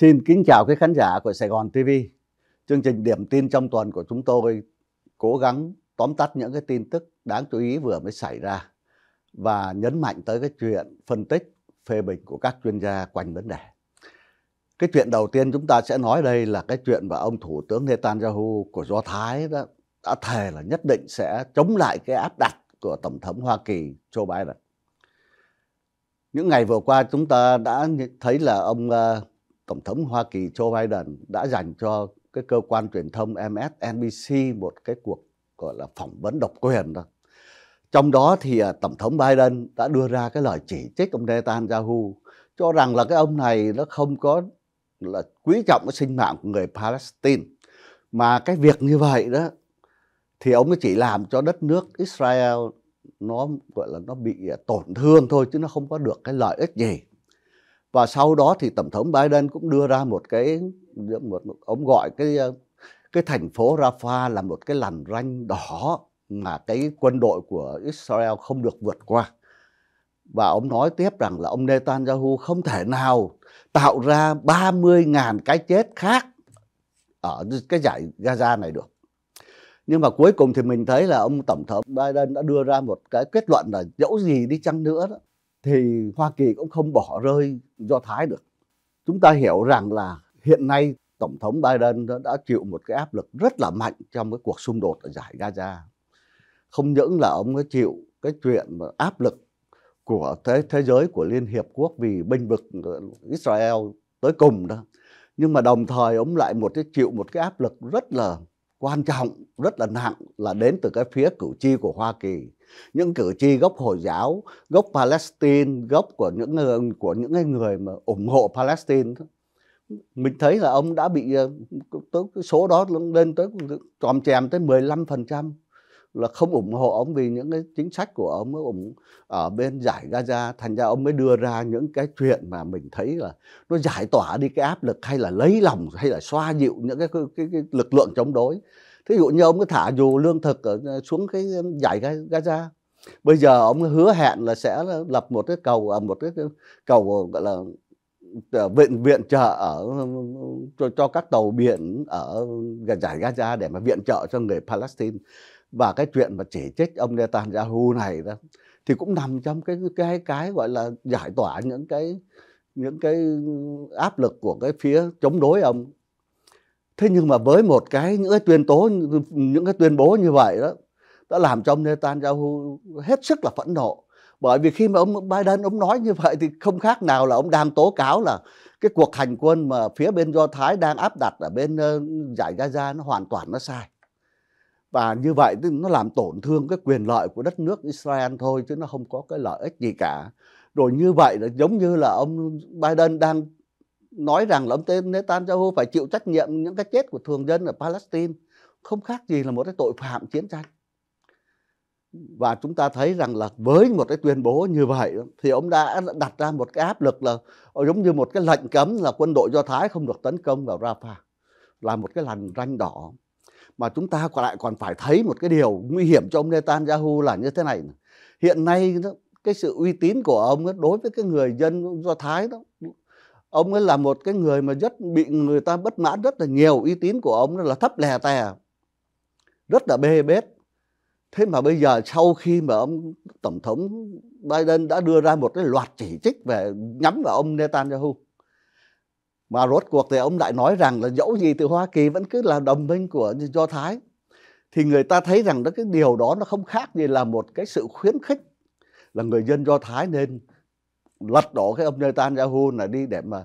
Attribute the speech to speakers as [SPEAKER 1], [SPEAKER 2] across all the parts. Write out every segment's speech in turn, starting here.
[SPEAKER 1] Xin kính chào quý khán giả của Sài Gòn TV. Chương trình điểm tin trong tuần của chúng tôi cố gắng tóm tắt những cái tin tức đáng chú ý vừa mới xảy ra và nhấn mạnh tới cái chuyện phân tích, phê bình của các chuyên gia quanh vấn đề. Cái chuyện đầu tiên chúng ta sẽ nói đây là cái chuyện mà ông Thủ tướng Netanyahu của Do Thái đó đã thề là nhất định sẽ chống lại cái áp đặt của Tổng thống Hoa Kỳ Joe Biden. Những ngày vừa qua chúng ta đã thấy là ông ờ, Tổng thống Hoa Kỳ Joe Biden đã dành cho cái cơ quan truyền thông MSNBC một cái cuộc gọi là phỏng vấn độc quyền đó. Trong đó thì à, Tổng thống Biden đã đưa ra cái lời chỉ trích ông Netanyahu cho rằng là cái ông này nó không có là quý trọng cái sinh mạng của người Palestine. Mà cái việc như vậy đó thì ông ấy chỉ làm cho đất nước Israel nó gọi là nó bị à, tổn thương thôi chứ nó không có được cái lợi ích gì và sau đó thì tổng thống Biden cũng đưa ra một cái một, ông gọi cái ờ, cái thành phố Rafah là một cái làn ranh đỏ mà cái quân đội của Israel không được vượt qua. Và ông nói tiếp rằng là ông Netanyahu không thể nào tạo ra 30.000 cái chết khác ở cái giải Gaza này được. Nhưng mà cuối cùng thì mình thấy là ông Tổng thống Biden đã đưa ra một cái kết luận là dẫu gì đi chăng nữa đó, thì Hoa Kỳ cũng không bỏ rơi Do Thái được. Chúng ta hiểu rằng là hiện nay Tổng thống Biden đã, đã chịu một cái áp lực rất là mạnh trong cái cuộc xung đột ở giải Gaza. Không những là ông ấy chịu cái chuyện áp lực của thế, thế giới của Liên Hiệp Quốc vì binh vực Israel tới cùng đó. Nhưng mà đồng thời ông lại một cái chịu một cái áp lực rất là quan trọng rất là nặng là đến từ cái phía cử tri của Hoa Kỳ những cử tri gốc Hồi giáo gốc Palestine gốc của những người, của những người mà ủng hộ Palestine mình thấy là ông đã bị ờ, số đó lên tới tròm chèm tới 15% là không ủng hộ ông vì những cái chính sách của ông ủng ở bên giải Gaza thành ra ông mới đưa ra những cái chuyện mà mình thấy là nó giải tỏa đi cái áp lực hay là lấy lòng hay là xoa dịu những cái cái, cái, cái lực lượng chống đối thí dụ như ông cứ thả dù lương thực ở, ờ, xuống cái giải Gaza bây giờ ông hứa hẹn là sẽ lập một cái cầu ờ, một cái cầu gọi là ờ, viện viện trợ ở cho, cho các tàu biển ở giải Gaza để mà viện trợ cho người Palestine và cái chuyện mà chỉ trích ông Netanyahu này đó thì cũng nằm trong cái cái cái gọi là giải tỏa những cái những cái áp lực của cái phía chống đối ông thế nhưng mà với một cái những cái tuyên tố những cái tuyên bố như vậy đó đã làm cho ông Netanyahu hết sức là phẫn nộ bởi vì khi mà ông Biden ông nói như vậy thì không khác nào là ông đang tố cáo là cái cuộc hành quân mà phía bên Do Thái đang áp đặt ở bên ờ, giải Gaza nó hoàn toàn nó sai và như vậy nó làm tổn thương cái quyền lợi của đất nước Israel thôi chứ nó không có cái lợi ích gì cả rồi như vậy là giống như là ông Biden đang nói rằng là ông tên Netanyahu phải chịu trách nhiệm những cái chết của thường dân ở Palestine không khác gì là một cái tội phạm chiến tranh và chúng ta thấy rằng là với một cái tuyên bố như vậy thì ông đã đặt ra một cái áp lực là ờ, giống như một cái lệnh cấm là quân đội do thái không được tấn công vào rafah là một cái làn ranh đỏ mà chúng ta còn lại còn phải thấy một cái điều nguy hiểm cho ông Netanyahu là như thế này hiện nay cái sự uy tín của ông ấy đối với cái người dân do thái đó ông ấy là một cái người mà rất bị người ta bất mãn rất là nhiều uy tín của ông là thấp lè tè rất là bê bết thế mà bây giờ sau khi mà ông tổng thống biden đã đưa ra một cái loạt chỉ trích về nhắm vào ông netanyahu mà rốt cuộc thì ông lại nói rằng là dẫu gì từ Hoa Kỳ vẫn cứ là đồng minh của Do Thái thì người ta thấy rằng đó cái điều đó nó không khác gì là một cái sự khuyến khích là người dân Do Thái nên lật đổ cái ông Netanyahu là đi để mà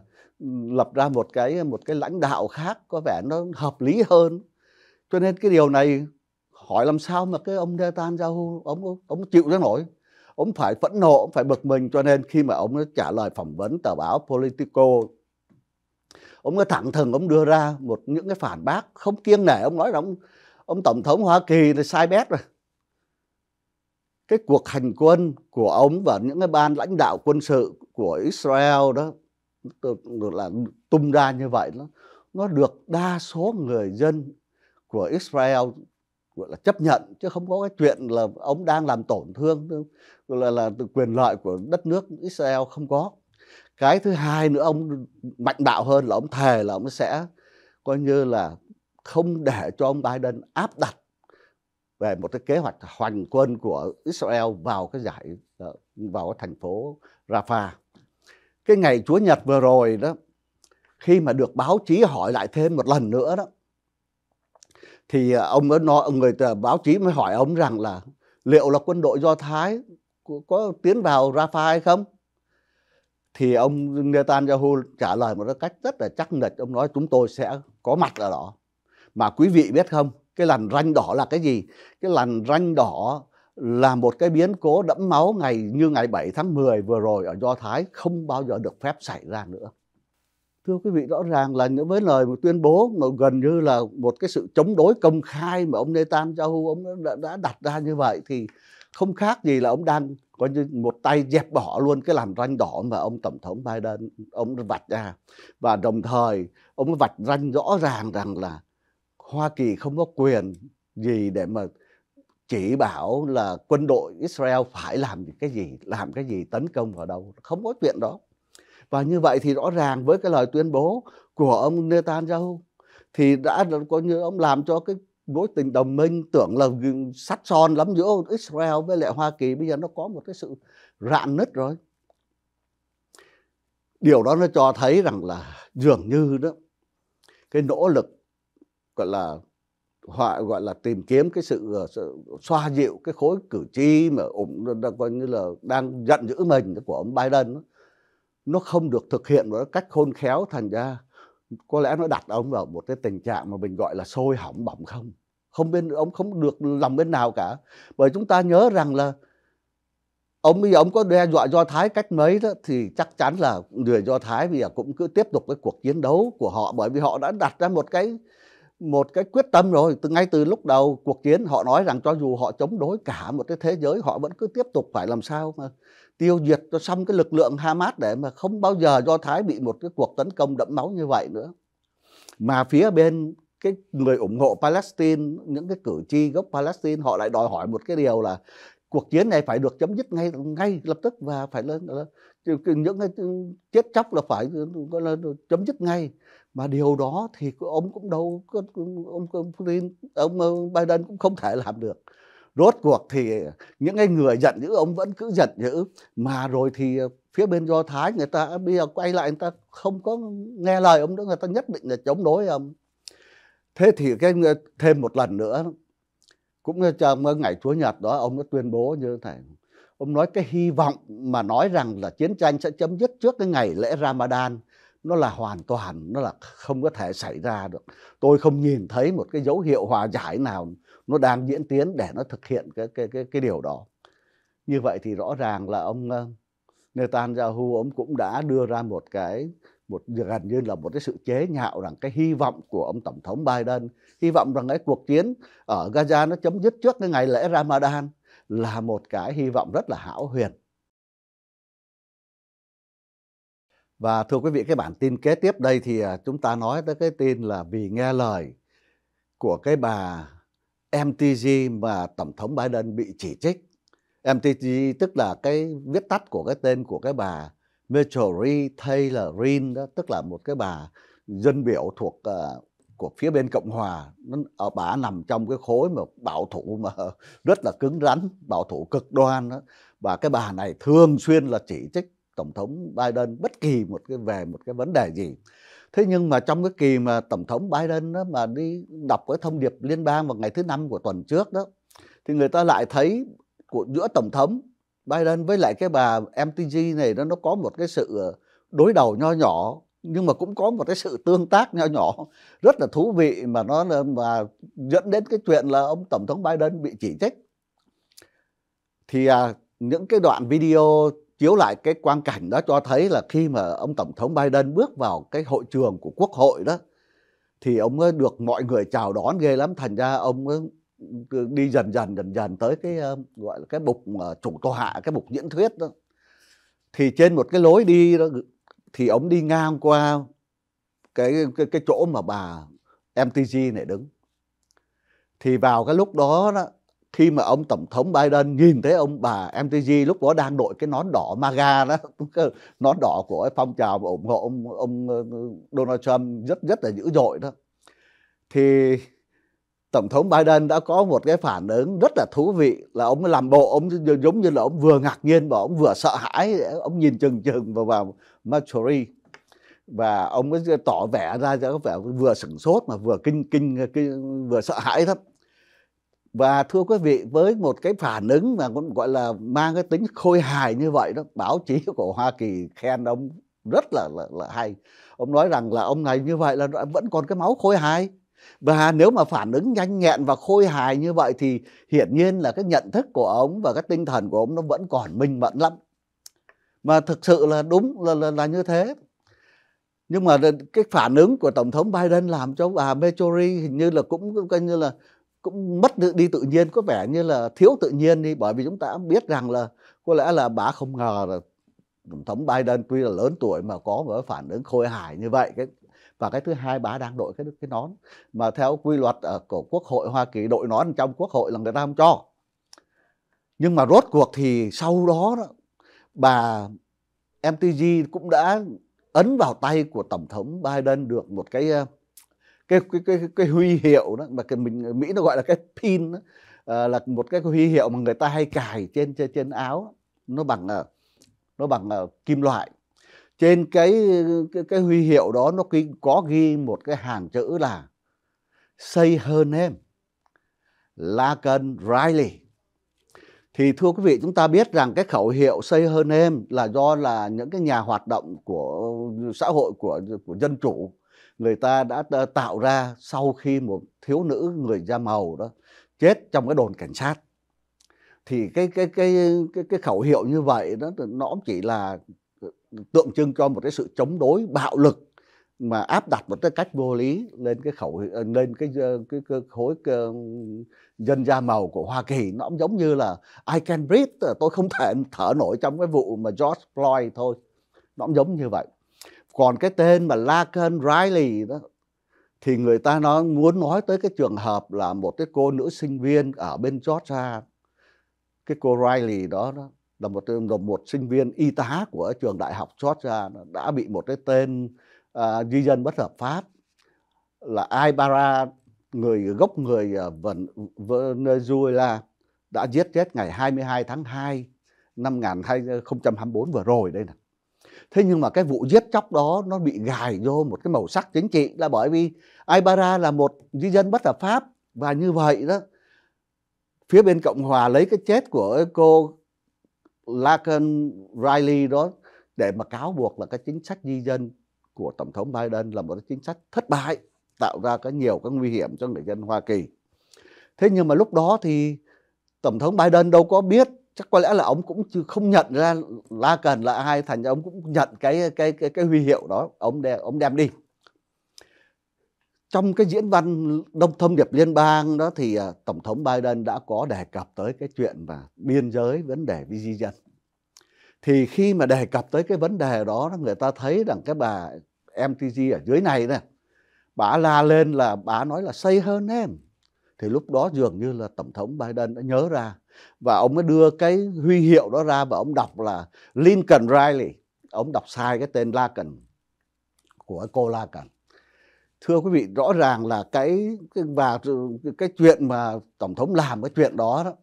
[SPEAKER 1] lập ra một cái một cái lãnh đạo khác có vẻ nó hợp lý hơn cho nên cái điều này hỏi làm sao mà cái ông Netanyahu ông ông chịu ra nổi ông phải phẫn nộ ông phải bực mình cho nên khi mà ông trả lời phỏng vấn tờ báo Politico ông đã thẳng thừng ông đưa ra một những cái phản bác không kiêng nể ông nói rằng ông ông tổng thống hoa kỳ thì sai bét rồi cái cuộc hành quân của ông và những cái ban lãnh đạo quân sự của israel đó được là tung ra như vậy nó nó được đa số người dân của israel gọi là chấp nhận chứ không có cái chuyện là ông đang làm tổn thương gọi là là quyền lợi của đất nước Israel không có cái thứ hai nữa ông mạnh đạo hơn là ông thề là ông sẽ coi như là không để cho ông Biden áp đặt về một cái kế hoạch hoành quân của Israel vào cái giải ờ, vào cái thành phố Rafah. Cái ngày Chúa Nhật vừa rồi đó khi mà được báo chí hỏi lại thêm một lần nữa đó thì ờ, ông mới nói người báo chí mới hỏi ông rằng là liệu là quân đội Do Thái có, có tiến vào Rafah hay không? thì ông Netanyahu trả lời một cách rất là chắc nịch ông nói chúng tôi sẽ có mặt ở đó mà quý vị biết không cái làn ranh đỏ là cái gì cái làn ranh đỏ là một cái biến cố đẫm máu ngày như ngày 7 tháng 10 vừa rồi ở Do Thái không bao giờ được phép xảy ra nữa. Thưa quý vị rõ ràng là những với lời một tuyên bố mà gần như là một cái sự chống đối công khai mà ông Netanyahu ông đã, đã đặt ra như vậy thì không khác gì là ông đang coi như một tay dẹp bỏ luôn cái làn ranh đỏ mà ông tổng thống Biden ông vạch ra và đồng thời ông vạch ranh rõ ràng rằng là Hoa Kỳ không có quyền gì để mà chỉ bảo là quân đội Israel phải làm cái gì, làm cái gì tấn công vào đâu, không có chuyện đó. Và như vậy thì rõ ràng với cái lời tuyên bố của ông Netanyahu thì đã có như ông làm cho cái đối tình đồng minh tưởng là sắt son lắm giữa Israel với lại Hoa Kỳ bây giờ nó có một cái sự rạn nứt rồi điều đó nó cho thấy rằng là dường như đó cái nỗ lực gọi là họ gọi là tìm kiếm cái ờ, sự, xoa dịu cái khối cử tri mà ủng coi như là đang giận dữ mình của ông Biden nó không được thực hiện một cách khôn khéo thành ra có lẽ nó đặt ông vào một cái tình trạng mà mình gọi là sôi hỏng bỏng không không bên ông không được lòng bên nào cả bởi chúng ta nhớ rằng là ông bây giờ ông có đe dọa do thái cách mấy đó thì chắc chắn là người do thái bây giờ cũng cứ tiếp tục cái cuộc chiến đấu của họ bởi vì họ đã đặt ra một cái một cái quyết tâm rồi từ ngay từ lúc đầu cuộc chiến họ nói rằng cho dù họ chống đối cả một cái thế giới họ vẫn cứ tiếp tục phải làm sao mà tiêu diệt cho xong cái lực lượng Hamas để mà không bao giờ do Thái bị một cái cuộc tấn công đẫm máu như vậy nữa mà phía bên cái người ủng hộ Palestine những cái cử tri gốc Palestine họ lại đòi hỏi một cái điều là cuộc chiến này phải được chấm dứt ngay ngay lập tức và phải lên những cái chết chóc là phải gọi chấm dứt ngay mà điều đó thì ông cũng đâu ông Putin ông ờ, Biden cũng không thể làm được rốt cuộc thì những cái người giận dữ ông vẫn cứ giận dữ mà rồi thì phía bên do thái người ta bây giờ quay lại người ta không có nghe lời ông nữa người ta nhất định là chống đối ông thế thì cái thêm một lần nữa cũng trong ngày chúa nhật đó ông đã tuyên bố như thế này ông nói cái hy vọng mà nói rằng là chiến tranh sẽ chấm dứt trước cái ngày lễ ramadan nó là hoàn toàn nó là không có thể xảy ra được tôi không nhìn thấy một cái dấu hiệu hòa giải nào nó đang diễn tiến để nó thực hiện cái cái cái cái điều đó như vậy thì rõ ràng là ông Netanyahu ông cũng đã đưa ra một cái một gần như là một cái sự chế nhạo rằng cái hy vọng của ông tổng thống Biden hy vọng rằng cái cuộc chiến ở Gaza nó chấm dứt trước cái ngày lễ Ramadan là một cái hy vọng rất là hão huyền. Và thưa quý vị, cái bản tin kế tiếp đây thì à, chúng ta nói tới cái tin là vì nghe lời của cái bà MTG mà Tổng thống Biden bị chỉ trích. MTG tức là cái viết tắt của cái tên của cái bà Marjorie Taylor Greene đó tức là một cái bà dân biểu thuộc uh, của phía bên Cộng Hòa nó ở ờ, bà nằm trong cái khối mà bảo thủ mà rất là cứng rắn bảo thủ cực đoan đó và cái bà này thường xuyên là chỉ trích tổng thống Biden bất kỳ một cái về một cái vấn đề gì thế nhưng mà trong cái kỳ mà tổng thống Biden đó mà đi đọc cái thông điệp liên bang vào ngày thứ năm của tuần trước đó thì người ta lại thấy của giữa tổng thống Biden với lại cái bà MTG này nó nó có một cái sự ờ, đối đầu nho nhỏ nhưng mà cũng có một cái sự tương tác nho nhỏ rất là thú vị mà nó ờ, mà dẫn đến cái chuyện là ông tổng thống Biden bị chỉ trích thì à, những cái đoạn video chiếu lại cái quang cảnh đó cho thấy là khi mà ông tổng thống Biden bước vào cái hội trường của quốc hội đó thì ông được mọi người chào đón ghê lắm thành ra ông đi dần dần dần dần tới cái gọi là cái bục ờ, chủ tòa hạ cái bục diễn thuyết đó thì trên một cái lối đi đó thì ông đi ngang qua cái cái, cái chỗ mà bà MTG này đứng thì vào cái lúc đó, đó khi mà ông tổng thống Biden nhìn thấy ông bà MTG lúc đó đang đội cái nón đỏ MAGA đó, cái nón đỏ của phong trào ủng hộ ông ông ờ, Donald Trump rất rất là dữ dội đó. Thì Tổng thống Biden đã có một cái phản ứng rất là thú vị là ông làm bộ ông giống như là ông vừa ngạc nhiên và ông vừa sợ hãi ông nhìn chừng chừng vào vào Marjorie và ông mới tỏ vẻ ra có vẻ vừa sửng sốt mà vừa kinh, kinh kinh vừa sợ hãi lắm và thưa quý vị với một cái phản ứng mà cũng gọi là mang cái tính khôi hài như vậy đó báo chí của Hoa Kỳ khen ông rất là, là, là hay ông nói rằng là ông này như vậy là vẫn còn cái máu khôi hài và nếu mà phản ứng nhanh nhẹn và khôi hài như vậy thì hiển nhiên là cái nhận thức của ông và cái tinh thần của ông nó vẫn còn minh mẫn lắm mà thực sự là đúng là là, là như thế nhưng mà cái phản ứng của tổng thống Biden làm cho bà Mechori hình như là cũng coi như là cũng mất đi tự nhiên có vẻ như là thiếu tự nhiên đi bởi vì chúng ta biết rằng là có lẽ là bà không ngờ là tổng thống Biden tuy là lớn tuổi mà có một phản ứng khôi hài như vậy cái và cái thứ hai bà đang đội cái cái nón mà theo quy luật ở của quốc hội hoa kỳ đội nón trong quốc hội là người ta không cho nhưng mà rốt cuộc thì sau đó, bà mtg cũng đã ấn vào tay của tổng thống biden được một cái ờ, cái cái cái, cái huy hiệu đó mà cái mình mỹ nó gọi là cái pin đó, ờ, là một cái huy hiệu mà người ta hay cài trên trên, trên áo nó bằng ờ, nó bằng kim loại trên cái cái, cái huy hiệu đó nó có ghi một cái hàng chữ là xây hơn em cần Riley thì thưa quý vị chúng ta biết rằng cái khẩu hiệu xây hơn em là do là những cái nhà hoạt động của xã hội của của dân chủ người ta đã tạo ra sau khi một thiếu nữ người da màu đó chết trong cái đồn cảnh sát thì cái cái cái cái cái khẩu hiệu như vậy đó nó chỉ là tượng trưng cho một cái sự chống đối bạo lực mà áp đặt một cái cách vô lý lên cái khẩu lên cái ờ, cái, cái khối cái, ờ, dân da màu của Hoa Kỳ nó cũng giống như là I can breathe tôi không thể thở nổi trong cái vụ mà George Floyd thôi nó cũng giống như vậy còn cái tên mà Laken Riley đó thì người ta nó muốn nói tới cái trường hợp là một cái cô nữ sinh viên ở bên Georgia cái cô Riley đó đó là một một sinh viên y tá của trường đại học Georgia đã bị một cái tên à, di dân bất hợp pháp là Ibarra người gốc người Venezuela đã giết chết ngày 22 tháng 2 năm 2024 vừa rồi đây nè. Thế nhưng mà cái vụ giết chóc đó nó bị gài vô một cái màu sắc chính trị là bởi vì Ibarra là một di dân bất hợp pháp và như vậy đó phía bên Cộng Hòa lấy cái chết của cô Laken Riley đó để mà cáo buộc là cái chính sách di dân của tổng thống Biden là một cái chính sách thất bại tạo ra cái nhiều các nguy hiểm cho người dân Hoa Kỳ. Thế nhưng mà lúc đó thì tổng thống Biden đâu có biết chắc có lẽ là ông cũng chưa không nhận ra La Cần là ai thành ra ông cũng nhận cái cái cái cái huy hiệu đó ông đem ông đem đi trong cái diễn văn đông thông điệp liên bang đó thì à, tổng thống Biden đã có đề cập tới cái chuyện mà biên giới vấn đề vi di dân thì khi mà đề cập tới cái vấn đề đó người ta thấy rằng cái bà MTG ở dưới này này bà la lên là bà nói là xây hơn em thì lúc đó dường như là tổng thống Biden đã nhớ ra và ông mới đưa cái huy hiệu đó ra và ông đọc là Lincoln Riley ông đọc sai cái tên La Cần của cô La Cần thưa quý vị rõ ràng là cái và cái chuyện mà tổng thống làm cái chuyện đó, đó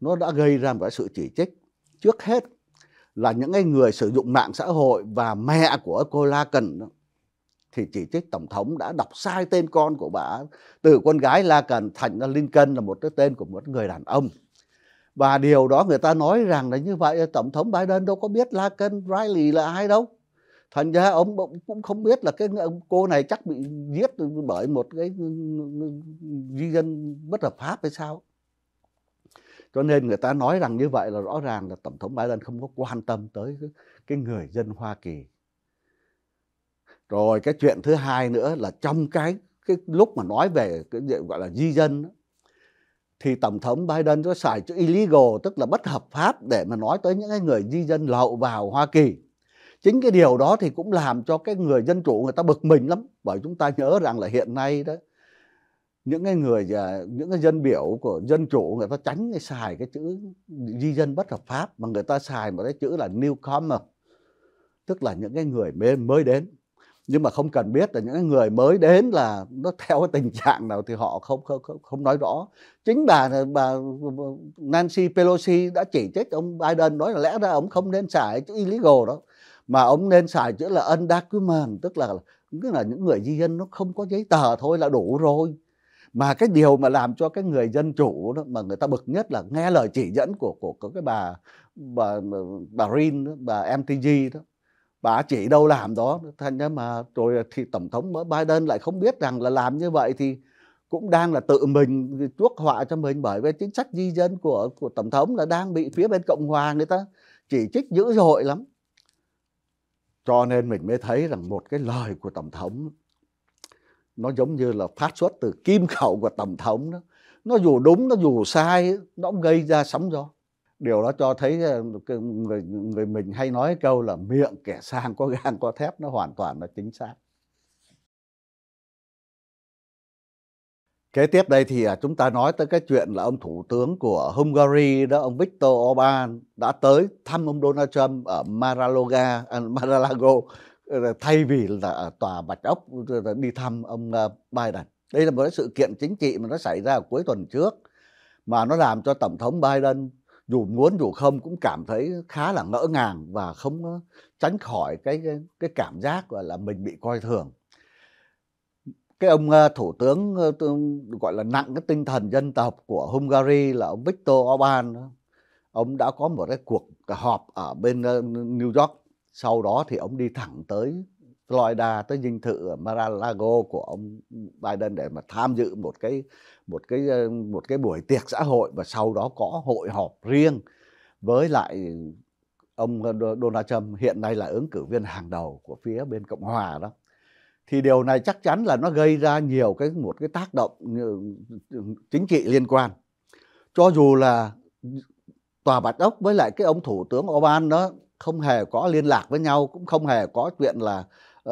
[SPEAKER 1] nó đã gây ra một cái sự chỉ trích trước hết là những cái người sử dụng mạng xã hội và mẹ của cô La Cần đó, thì chỉ trích tổng thống đã đọc sai tên con của bà từ con gái La Cần thành ra Lincoln là một cái tên của một người đàn ông và điều đó người ta nói rằng là như vậy tổng thống Biden đâu có biết La Cần Riley là ai đâu thành ra ông, cũng không biết là cái ông cô này chắc bị giết bởi một cái di dân bất hợp pháp hay sao cho nên người ta nói rằng như vậy là rõ ràng là tổng thống Biden không có quan tâm tới cái, người dân Hoa Kỳ rồi cái chuyện thứ hai nữa là trong cái cái lúc mà nói về cái gọi là di dân thì tổng thống Biden có xài chữ illegal tức là bất hợp pháp để mà nói tới những cái người di dân lậu vào Hoa Kỳ chính cái điều đó thì cũng làm cho cái người dân chủ người ta bực mình lắm bởi chúng ta nhớ rằng là hiện nay đó những cái người à, những cái dân biểu của dân chủ người ta tránh cái xài cái chữ di dân bất hợp pháp mà người ta xài một cái chữ là newcomer tức là những cái người mới, đến nhưng mà không cần biết là những cái người mới đến là nó theo cái tình trạng nào thì họ không không không, không nói rõ chính bà bà Nancy Pelosi đã chỉ trích ông Biden nói là lẽ ra ông không nên xài chữ illegal đó mà ông nên xài chữ là undocument tức là tức là những người di dân nó không có giấy tờ thôi là đủ rồi mà cái điều mà làm cho cái người dân chủ đó mà người ta bực nhất là nghe lời chỉ dẫn của của, của cái bà bà bà Rin đó, bà MTG đó bà chỉ đâu làm đó thành ra mà rồi thì tổng thống Biden lại không biết rằng là làm như vậy thì cũng đang là tự mình chuốc họa cho mình bởi vì chính sách di dân của của tổng thống là đang bị phía bên cộng hòa người ta chỉ trích dữ dội lắm cho nên mình mới thấy rằng một cái lời của tổng thống nó giống như là phát xuất từ kim khẩu của tổng thống đó nó dù đúng nó dù sai nó cũng gây ra sóng gió điều đó cho thấy ờ, người người mình hay nói câu là miệng kẻ sang có gan có thép nó hoàn toàn là chính xác Kế tiếp đây thì à, chúng ta nói tới cái chuyện là ông thủ tướng của Hungary đó ông Viktor Orbán đã tới thăm ông Donald Trump ở Mar-a-Lago à, Mar-a-Lago ờ, thay vì là ở tòa Bạch Ốc ờ, đi thăm ông ờ, Biden. Đây là một cái sự kiện chính trị mà nó xảy ra vào cuối tuần trước mà nó làm cho tổng thống Biden dù muốn dù không cũng cảm thấy khá là ngỡ ngàng và không tránh khỏi cái cái cảm giác gọi là mình bị coi thường cái ông ờ, thủ tướng ờ, gọi là nặng cái tinh thần dân tộc của Hungary là ông Viktor Orbán ông đã có một cái cuộc họp ở bên ờ, New York sau đó thì ông đi thẳng tới Florida tới dinh thự ở Mar-a-Lago của ông Biden để mà tham dự một cái một cái một cái buổi tiệc xã hội và sau đó có hội họp riêng với lại ông Donald Trump hiện nay là ứng cử viên hàng đầu của phía bên Cộng hòa đó thì điều này chắc chắn là nó gây ra nhiều cái một cái tác động ừ, chính trị liên quan cho dù là tòa bạch ốc với lại cái ông thủ tướng Orbán đó không hề có liên lạc với nhau cũng không hề có chuyện là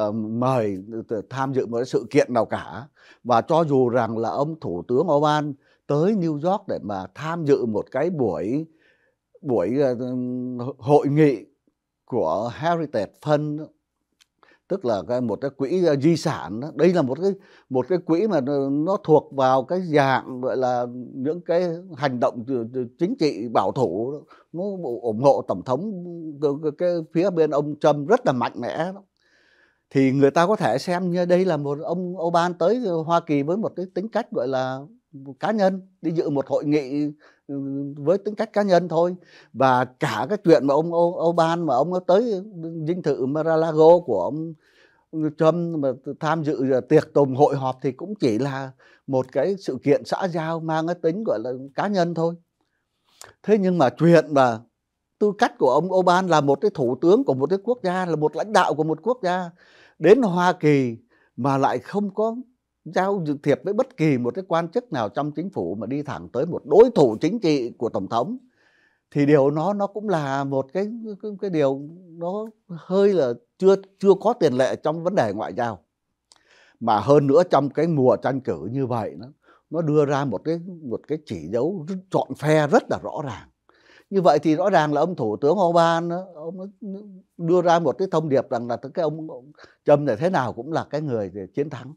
[SPEAKER 1] uh, mời ừ, tham dự một sự kiện nào cả và cho dù rằng là ông thủ tướng Orbán tới New York để mà tham dự một cái buổi buổi uh, hội nghị của Heritage Fund tức là cái một cái quỹ ờ, di sản đó. đây là một cái một cái quỹ mà nó thuộc vào cái dạng gọi là những cái hành động chính trị bảo thủ nó ủng hộ tổng thống ừ, ừ, cái, cái phía bên ông Trump rất là mạnh mẽ đó. thì người ta có thể xem như đây là một ông Obama tới Hoa Kỳ với một cái tính cách gọi là cá nhân đi dự một hội nghị với tính cách cá nhân thôi và cả cái chuyện mà ông Oban mà ông tới dinh thự Mar-a-Lago của ông Trump mà tham dự à, tiệc tùng hội họp thì cũng chỉ là một cái sự kiện xã giao mang cái tính gọi là cá nhân thôi. Thế nhưng mà chuyện mà tư cách của ông Oban là một cái thủ tướng của một cái quốc gia, là một lãnh đạo của một quốc gia đến Hoa Kỳ mà lại không có giao thiệp với bất kỳ một cái quan chức nào trong chính phủ mà đi thẳng tới một đối thủ chính trị của tổng thống thì điều nó nó cũng là một cái cái, cái điều nó hơi là chưa chưa có tiền lệ trong vấn đề ngoại giao mà hơn nữa trong cái mùa tranh cử như vậy nó nó đưa ra một cái một cái chỉ dấu chọn phe rất là rõ ràng như vậy thì rõ ràng là ông thủ tướng Orbán ông đưa ra một cái thông điệp rằng là cái ông, ông Trump này thế nào cũng là cái người chiến thắng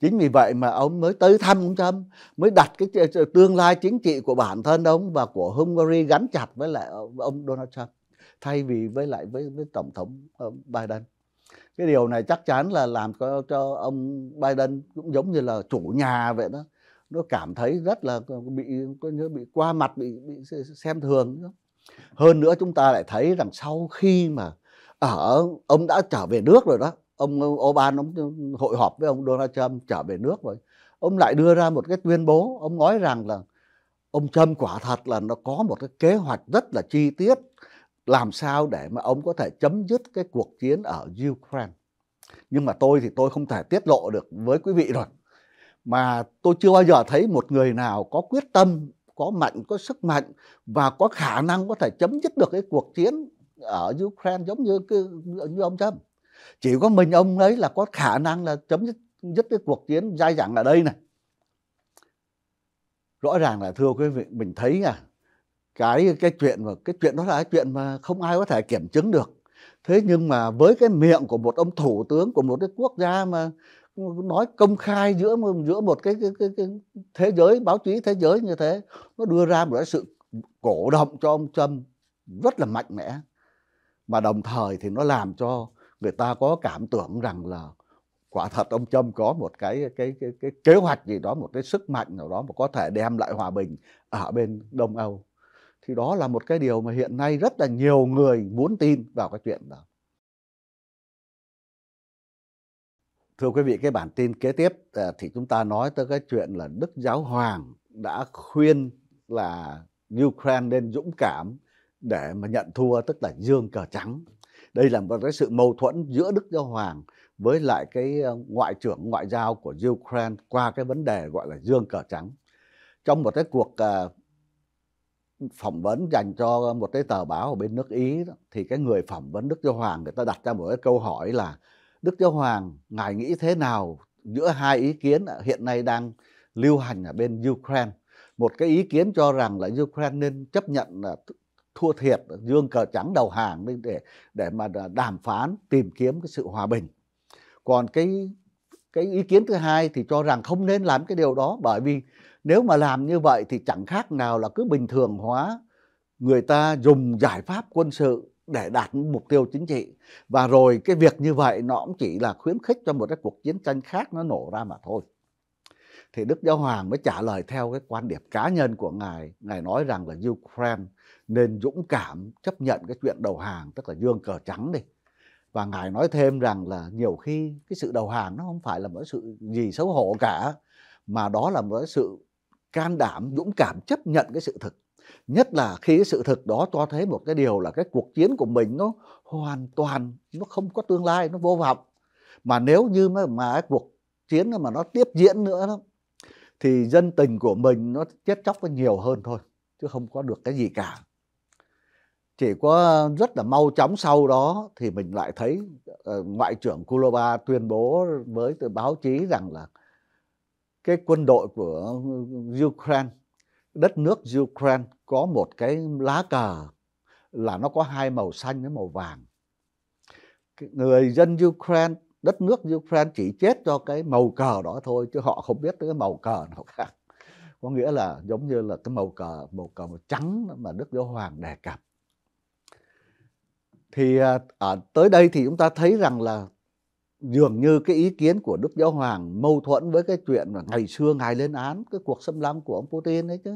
[SPEAKER 1] chính vì vậy mà ông mới tới thăm ông Trump mới đặt cái tương lai chính trị của bản thân ông và của Hungary gắn chặt với lại ông Donald Trump thay vì với lại với, với tổng thống Biden cái điều này chắc chắn là làm cho, cho ông Biden cũng giống như là chủ nhà vậy đó nó cảm thấy rất là bị bị qua mặt bị, bị xem thường đó. hơn nữa chúng ta lại thấy rằng sau khi mà ở à, ông đã trở về nước rồi đó ông Obama ông hội họp với ông Donald Trump trở về nước rồi ông lại đưa ra một cái tuyên bố ông nói rằng là ông Trump quả thật là nó có một cái kế hoạch rất là chi tiết làm sao để mà ông có thể chấm dứt cái cuộc chiến ở Ukraine nhưng mà tôi thì tôi không thể tiết lộ được với quý vị rồi mà tôi chưa bao giờ thấy một người nào có quyết tâm có mạnh có sức mạnh và có khả năng có thể chấm dứt được cái cuộc chiến ở Ukraine giống như như ông Trump chỉ có mình ông ấy là có khả năng là chấm dứt, dứt cái cuộc chiến dai dẳng ở đây này rõ ràng là thưa quý vị mình thấy à cái cái chuyện mà cái chuyện đó là cái chuyện mà không ai có thể kiểm chứng được thế nhưng mà với cái miệng của một ông thủ tướng của một cái quốc gia mà nói công khai giữa giữa một cái, cái, cái, cái thế giới báo chí thế giới như thế nó đưa ra một cái sự cổ động cho ông Trump rất là mạnh mẽ mà đồng thời thì nó làm cho người ta có cảm tưởng rằng là quả thật ông Trump có một cái cái cái, cái kế hoạch gì đó một cái sức mạnh nào đó mà có thể đem lại hòa bình ở bên Đông Âu thì đó là một cái điều mà hiện nay rất là nhiều người muốn tin vào cái chuyện đó. Thưa quý vị, cái bản tin kế tiếp à, thì chúng ta nói tới cái chuyện là Đức Giáo Hoàng đã khuyên là Ukraine nên dũng cảm để mà nhận thua tức là dương cờ trắng đây là một cái sự mâu thuẫn giữa đức giáo hoàng với lại cái ờ, ngoại trưởng ngoại giao của ukraine qua cái vấn đề gọi là dương cờ trắng trong một cái cuộc ờ, phỏng vấn dành cho một cái tờ báo ở bên nước ý đó, thì cái người phỏng vấn đức giáo hoàng người ta đặt ra một cái câu hỏi là đức giáo hoàng ngài nghĩ thế nào giữa hai ý kiến hiện nay đang lưu hành ở bên ukraine một cái ý kiến cho rằng là Ukraine nên chấp nhận là thua thiệt dương cờ trắng đầu hàng để để mà đàm phán tìm kiếm cái sự hòa bình còn cái cái ý kiến thứ hai thì cho rằng không nên làm cái điều đó bởi vì nếu mà làm như vậy thì chẳng khác nào là cứ bình thường hóa người ta dùng giải pháp quân sự để đạt mục tiêu chính trị và rồi cái việc như vậy nó cũng chỉ là khuyến khích cho một cái cuộc chiến tranh khác nó nổ ra mà thôi thì Đức Giáo Hoàng mới trả lời theo cái quan điểm cá nhân của ngài ngài nói rằng là Ukraine nên dũng cảm chấp nhận cái chuyện đầu hàng tức là dương cờ trắng đi và ngài nói thêm rằng là nhiều khi cái sự đầu hàng nó không phải là một sự gì xấu hổ cả mà đó là một sự can đảm dũng cảm chấp nhận cái sự thực nhất là khi cái sự thực đó cho thấy một cái điều là cái cuộc chiến của mình nó hoàn toàn nó không có tương lai nó vô vọng mà nếu như mà, mà cuộc chiến mà nó tiếp diễn nữa đó, thì dân tình của mình nó chết chóc nó nhiều hơn thôi chứ không có được cái gì cả chỉ có ờ, rất là mau chóng sau đó thì mình lại thấy uh, ngoại trưởng Cuba tuyên bố với báo chí rằng là cái quân đội của ừ, Ukraine đất nước Ukraine có một cái lá cờ là nó có hai màu xanh với màu vàng người dân Ukraine đất nước Ukraine chỉ chết cho cái màu cờ đó thôi chứ họ không biết tới cái màu cờ nào khác có nghĩa là giống như là cái màu cờ màu cờ màu trắng mà Đức Giáo Hoàng đề cập thì ở à, à, tới đây thì chúng ta thấy rằng là dường như cái ý kiến của Đức Giáo Hoàng mâu thuẫn với cái chuyện là ngày xưa ngài lên án cái cuộc xâm lăng của ông Putin đấy chứ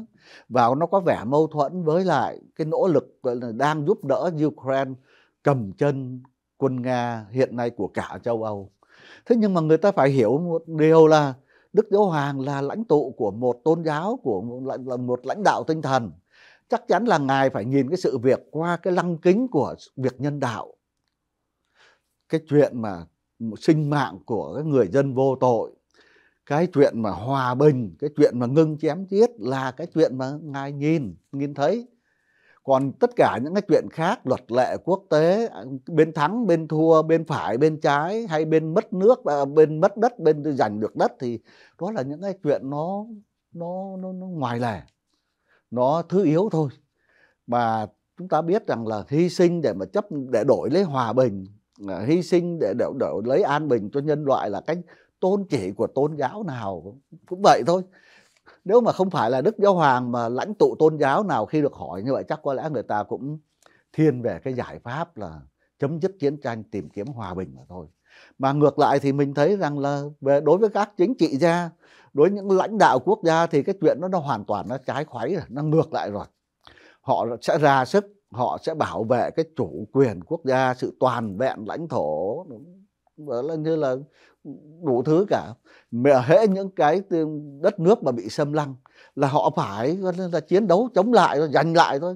[SPEAKER 1] và nó có vẻ mâu thuẫn với lại cái nỗ lực đang giúp đỡ Ukraine cầm chân quân Nga hiện nay của cả châu Âu thế nhưng mà người ta phải hiểu một điều là Đức Giáo Hoàng là lãnh tụ của một tôn giáo của một, là một lãnh đạo tinh thần chắc chắn là ngài phải nhìn cái sự việc qua cái lăng kính của việc nhân đạo cái chuyện mà sinh mạng của cái người dân vô tội cái chuyện mà hòa bình cái chuyện mà ngưng chém giết là cái chuyện mà ngài nhìn nhìn thấy còn tất cả những cái chuyện khác luật lệ quốc tế bên thắng bên thua bên phải bên trái hay bên mất nước à, bên mất đất bên giành được đất thì đó là những cái chuyện nó nó nó, nó ngoài lề nó thứ yếu thôi mà chúng ta biết rằng là hy sinh để mà chấp để đổi lấy hòa bình à, hy sinh để đổi, đổi lấy an bình cho nhân loại là cái tôn chỉ của tôn giáo nào cũng vậy thôi nếu mà không phải là đức giáo hoàng mà lãnh tụ tôn giáo nào khi được hỏi như vậy chắc có lẽ người ta cũng thiên về cái giải pháp là chấm dứt chiến tranh tìm kiếm hòa bình mà thôi mà ngược lại thì mình thấy rằng là về đối với các chính trị gia đối với những lãnh đạo quốc gia thì cái chuyện đó nó hoàn toàn nó trái khoáy rồi nó ngược lại rồi họ sẽ ra sức họ sẽ bảo vệ cái chủ quyền quốc gia sự toàn vẹn lãnh thổ đó là như là đủ thứ cả mẹ hễ những cái đất nước mà bị xâm lăng là họ phải là chiến đấu chống lại rồi giành lại thôi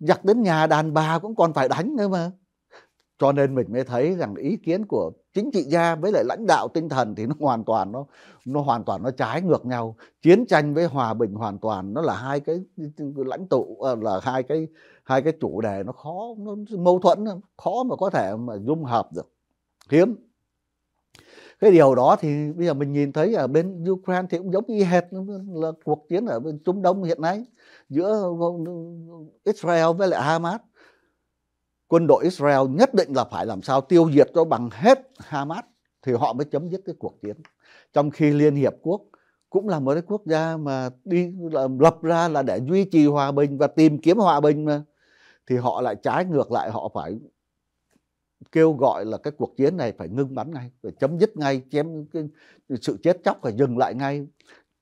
[SPEAKER 1] giặc đến nhà đàn bà cũng còn phải đánh nữa mà cho nên mình mới thấy rằng ý kiến của chính trị gia với lại lãnh đạo tinh thần thì nó hoàn toàn nó nó hoàn toàn nó trái ngược nhau chiến tranh với hòa bình hoàn toàn nó là hai cái lãnh tụ ờ, là hai cái hai cái chủ đề nó khó nó mâu thuẫn khó mà có thể mà dung hợp được hiếm cái điều đó thì bây giờ mình nhìn thấy ở bên Ukraine thì cũng giống y hệt là cuộc chiến ở bên Trung Đông hiện nay giữa Israel với lại Hamas quân đội Israel nhất định là phải làm sao tiêu diệt cho bằng hết Hamas thì họ mới chấm dứt cái cuộc chiến. Trong khi Liên Hiệp Quốc cũng là một cái quốc gia mà đi là, lập ra là để duy trì hòa bình và tìm kiếm hòa bình mà thì họ lại trái ngược lại họ phải kêu gọi là cái cuộc chiến này phải ngưng bắn ngay phải chấm dứt ngay chém cái sự chết chóc phải dừng lại ngay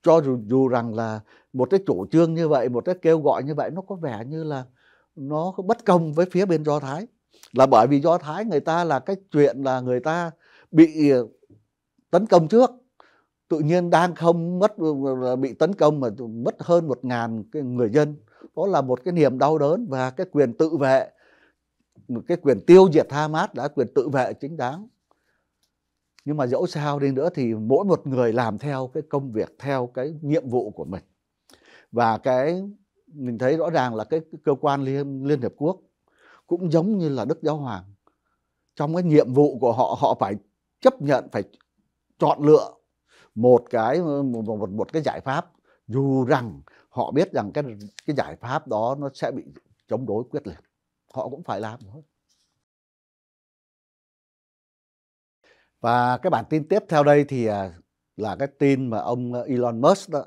[SPEAKER 1] cho dù, dù rằng là một cái chủ trương như vậy một cái kêu gọi như vậy nó có vẻ như là nó bất công với phía bên do thái là bởi vì do thái người ta là cái chuyện là người ta bị ờ, tấn công trước tự nhiên đang không mất ờ, ờ, bị tấn công mà mất hơn một ngàn người dân đó là một cái niềm đau đớn và cái quyền tự vệ cái quyền tiêu diệt mát đã quyền tự vệ chính đáng nhưng mà dẫu sao đi nữa thì mỗi một người làm theo cái công việc theo cái nhiệm vụ của mình và cái mình thấy rõ ràng là cái cơ quan liên, liên hiệp quốc cũng giống như là đức giáo hoàng trong cái nhiệm vụ của họ họ phải chấp nhận phải chọn lựa một cái một một, một cái giải pháp dù rằng họ biết rằng cái cái giải pháp đó nó sẽ bị chống đối quyết liệt họ cũng phải làm thôi và cái bản tin tiếp theo đây thì à, là cái tin mà ông à, Elon Musk đó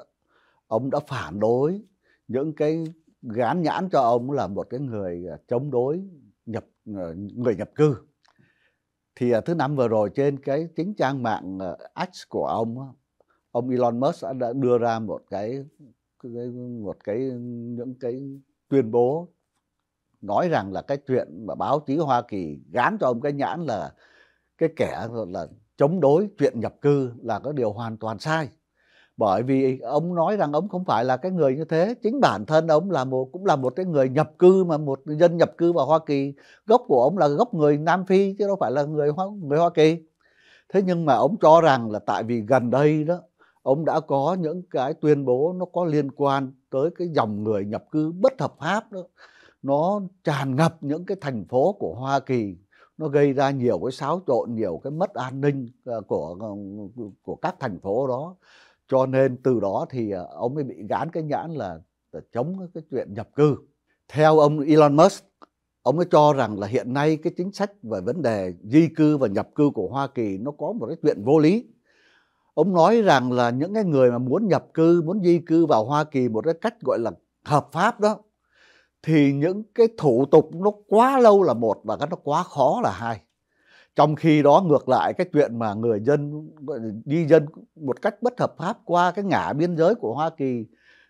[SPEAKER 1] ông đã phản đối những cái gán nhãn cho ông là một cái người à, chống đối nhập à, người nhập cư thì à, thứ năm vừa rồi trên cái chính trang mạng X của ông ông Elon Musk đã đưa ra một cái một cái những cái tuyên bố nói rằng là cái chuyện mà báo chí Hoa Kỳ gán cho ông cái nhãn là cái kẻ là chống đối chuyện nhập cư là cái điều hoàn toàn sai bởi vì ông nói rằng ông không phải là cái người như thế chính bản thân ông là một cũng là một cái người nhập cư mà một dân nhập cư vào Hoa Kỳ gốc của ông là gốc người Nam Phi chứ đâu phải là người Hoa, người Hoa Kỳ thế nhưng mà ông cho rằng là tại vì gần đây đó ông đã có những cái tuyên bố nó có liên quan tới cái dòng người nhập cư bất hợp pháp đó nó tràn ngập những cái thành phố của Hoa Kỳ nó gây ra nhiều cái xáo trộn nhiều cái mất an ninh ờ, của ờ, của các thành phố đó cho nên từ đó thì à, ông ấy bị gán cái nhãn là, là chống cái chuyện nhập cư theo ông Elon Musk ông ấy cho rằng là hiện nay cái chính sách về vấn đề di cư và nhập cư của Hoa Kỳ nó có một cái chuyện vô lý ông nói rằng là những cái người mà muốn nhập cư muốn di cư vào Hoa Kỳ một cái cách gọi là hợp pháp đó thì những cái thủ tục nó quá lâu là một và cái nó quá khó là hai trong khi đó ngược lại cái chuyện mà người dân đi dân một cách bất hợp pháp qua cái ngã biên giới của Hoa Kỳ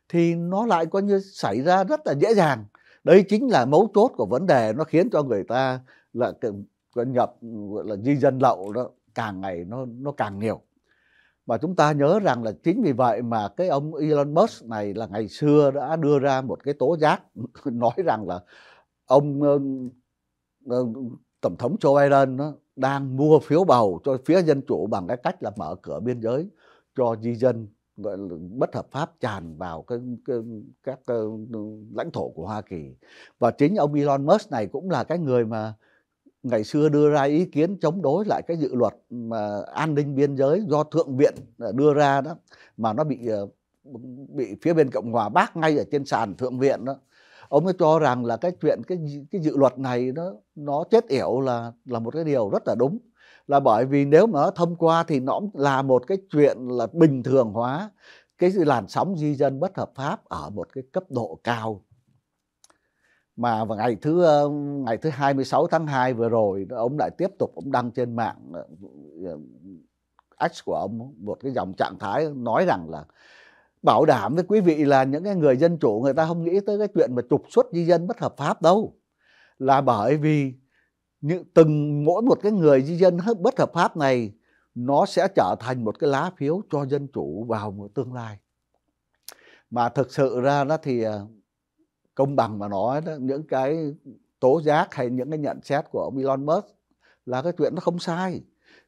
[SPEAKER 1] thì nó lại coi như xảy ra rất là dễ dàng đấy chính là mấu chốt của vấn đề nó khiến cho người ta là nhập gọi là di dân lậu đó càng ngày nó nó càng nhiều và chúng ta nhớ rằng là chính vì vậy mà cái ông Elon Musk này là ngày xưa đã đưa ra một cái tố giác nói rằng là ông tổng thống Joe Biden đó, đang mua phiếu bầu cho phía dân chủ bằng cái cách là mở cửa biên giới cho di dân gọi là bất hợp pháp tràn vào cái, cái, các cái ờ, lãnh thổ của Hoa Kỳ và chính ông Elon Musk này cũng là cái người mà ngày xưa đưa ra ý kiến chống đối lại cái dự luật mà an ninh biên giới do thượng viện ờ, đưa ra đó mà nó bị ờ, bị phía bên cộng hòa bác ngay ở trên sàn thượng viện đó ông ấy cho rằng là cái chuyện cái cái dự luật này nó nó chết yểu là là một cái điều rất là đúng là bởi vì nếu mà nó thông qua thì nó là một cái chuyện là bình thường hóa cái làn sóng di dân bất hợp pháp ở một cái cấp độ cao mà vào ngày thứ ờ, ngày thứ 26 tháng 2 vừa rồi ông lại tiếp tục ông đăng trên mạng ờ, X của ông một cái dòng trạng thái nói rằng là bảo đảm với quý vị là những cái người dân chủ người ta không nghĩ tới cái chuyện mà trục xuất di dân bất hợp pháp đâu là bởi vì những từng mỗi một cái người di dân bất hợp pháp này nó sẽ trở thành một cái lá phiếu cho dân chủ vào một tương lai mà thực sự ra nó thì à, công bằng mà nói đó, những cái tố giác hay những cái nhận xét của ông Elon Musk là cái chuyện nó không sai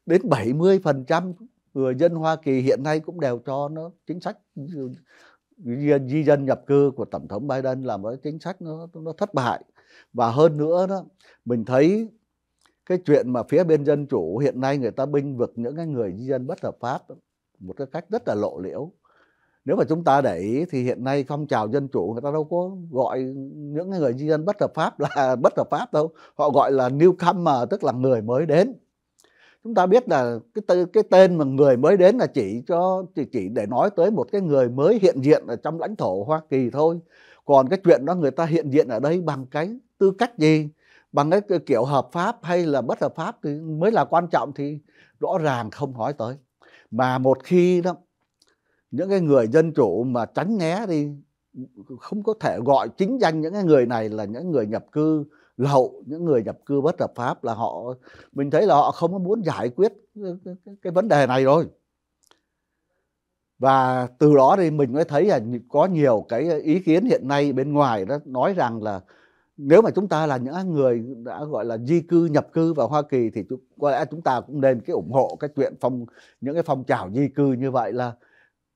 [SPEAKER 1] đến 70% người dân Hoa Kỳ hiện nay cũng đều cho nó chính sách di dân nhập cư của tổng thống Biden là một chính sách nó nó thất bại và hơn nữa đó mình thấy cái chuyện mà phía bên dân chủ hiện nay người ta binh vực những cái người di dân bất hợp pháp một cái cách rất là lộ liễu nếu mà chúng ta để ý thì hiện nay phong trào dân chủ người ta đâu có gọi những người di dân bất hợp pháp là bất hợp pháp đâu họ gọi là newcomer tức là người mới đến chúng ta biết là cái cái tên mà người mới đến là chỉ cho chỉ, chỉ để nói tới một cái người mới hiện diện ở trong lãnh thổ Hoa Kỳ thôi còn cái chuyện đó người ta hiện diện ở đây bằng cái tư cách gì bằng cái kiểu hợp pháp hay là bất hợp pháp thì mới là quan trọng thì rõ ràng không nói tới mà một khi đó những cái người dân chủ mà tránh né đi không có thể gọi chính danh những cái người này là những người nhập cư lậu những người nhập cư bất hợp pháp là họ mình thấy là họ không có muốn giải quyết cái, cái vấn đề này rồi và từ đó thì mình mới thấy là có nhiều cái ý kiến hiện nay bên ngoài đó nói rằng là nếu mà chúng ta là những người đã gọi là di cư nhập cư vào Hoa Kỳ thì chúng, có lẽ chúng ta cũng nên cái ủng hộ cái chuyện phong những cái phong trào di cư như vậy là